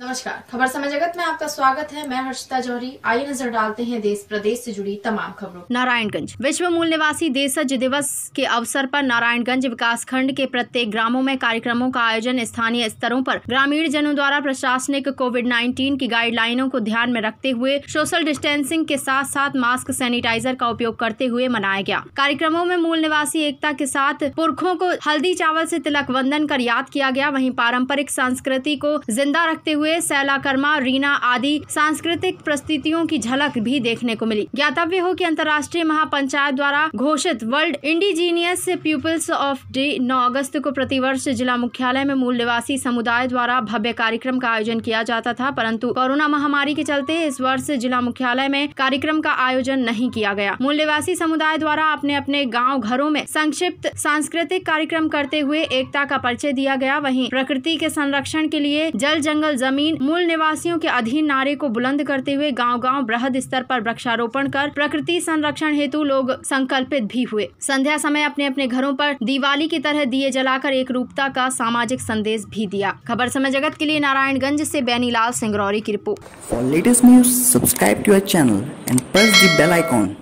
नमस्कार खबर समय जगत में आपका स्वागत है मैं हर्षिता जौहरी आइए नजर डालते हैं देश प्रदेश से जुड़ी तमाम खबरों नारायणगंज विश्व मूल निवासी देशज दिवस के अवसर पर नारायणगंज खंड के प्रत्येक ग्रामों में कार्यक्रमों का आयोजन स्थानीय स्तरों पर ग्रामीण जनों द्वारा प्रशासनिक कोविड नाइन्टीन की गाइडलाइनों को ध्यान में रखते हुए सोशल डिस्टेंसिंग के साथ साथ मास्क सैनिटाइजर का उपयोग करते हुए मनाया गया कार्यक्रमों में मूल निवासी एकता के साथ पुरखों को हल्दी चावल ऐसी तिलक वंदन कर याद किया गया वही पारंपरिक संस्कृति को जिंदा रखते हुए हुए शैलाकर्मा रीना आदि सांस्कृतिक प्रस्तुतियों की झलक भी देखने को मिली ज्ञातव्य हो कि अंतर्राष्ट्रीय महापंचायत द्वारा घोषित world indigenous peoples of day 9 अगस्त को प्रतिवर्ष जिला मुख्यालय में मूल निवासी समुदाय द्वारा भव्य कार्यक्रम का आयोजन किया जाता था परंतु कोरोना महामारी के चलते इस वर्ष जिला मुख्यालय में कार्यक्रम का आयोजन नहीं किया गया मूल निवासी समुदाय द्वारा अपने अपने गाँव घरों में संक्षिप्त सांस्कृतिक कार्यक्रम करते हुए एकता का परिचय दिया गया वही प्रकृति के संरक्षण के लिए जल जंगल जमीन ग्रामीण मूल निवासियों के अधीन नारे को बुलंद करते हुए गाँव गाँव बृहद स्तर पर वृक्षारोपण कर प्रकृति संरक्षण हेतु लोग संकल्पित भी हुए संध्या समय अपने अपने घरों पर दिवाली की तरह दिए जलाकर एक रूपता का सामाजिक संदेश भी दिया खबर समय जगत के लिए नारायणगंज से बैनीलाल सिंगरौरी की report latest news subscribe to our channel and press bell icon